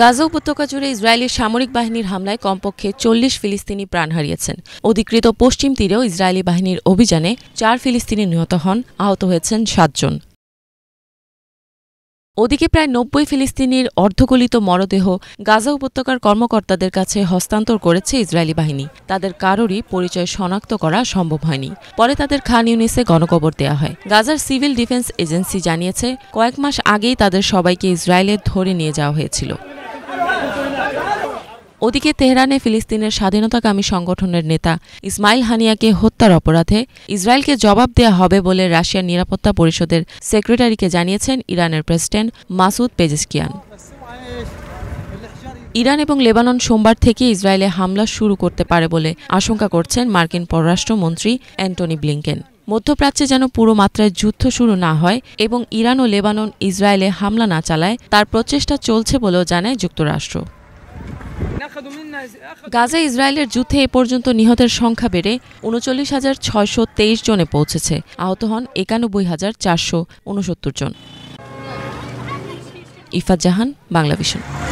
গাজা উপত্যকা জুড়ে ইসরায়েলের সামরিক বাহিনীর হামলায় কমপক্ষে চল্লিশ ফিলিস্তিনি প্রাণ হারিয়েছেন অধিকৃত পশ্চিম তীরেও ইসরায়েলি বাহিনীর অভিযানে চার ফিলিস্তিনি নিহত হন আহত হয়েছেন সাতজন ওদিকে প্রায় নব্বই ফিলিস্তিনির অর্ধগলিত মরদেহ গাজা উপত্যকার কর্মকর্তাদের কাছে হস্তান্তর করেছে ইসরায়েলি বাহিনী তাদের কারোরই পরিচয় শনাক্ত করা সম্ভব হয়নি পরে তাদের খান ইউনিসে গণকবর দেওয়া হয় গাজার সিভিল ডিফেন্স এজেন্সি জানিয়েছে কয়েক মাস আগেই তাদের সবাইকে ইসরায়েলে ধরে নিয়ে যাওয়া হয়েছিল ওদিকে তেহরানে ফিলিস্তিনের স্বাধীনতাকামী সংগঠনের নেতা ইসমাইল হানিয়াকে হত্যার অপরাধে ইসরায়েলকে জবাব দেয়া হবে বলে রাশিয়ার নিরাপত্তা পরিষদের সেক্রেটারিকে জানিয়েছেন ইরানের প্রেসিডেন্ট মাসুদ পেজেস্কিয়ান ইরান এবং লেবানন সোমবার থেকে ইসরায়েলে হামলা শুরু করতে পারে বলে আশঙ্কা করছেন মার্কিন পররাষ্ট্রমন্ত্রী অ্যান্টনি ব্লিংকেন মধ্যপ্রাচ্যে যেন পুরো মাত্রায় যুদ্ধ শুরু না হয় এবং ইরান ও লেবানন ইসরায়েলে হামলা না চালায় তার প্রচেষ্টা চলছে বলেও জানায় যুক্তরাষ্ট্র গাজা ইসরায়েলের যুদ্ধে এ পর্যন্ত নিহতের সংখ্যা বেড়ে উনচল্লিশ হাজার ছয়শো তেইশ জনে পৌঁছেছে আহত হন একানব্বই হাজার চারশো উনসত্তর জন ইফাত জাহান বাংলা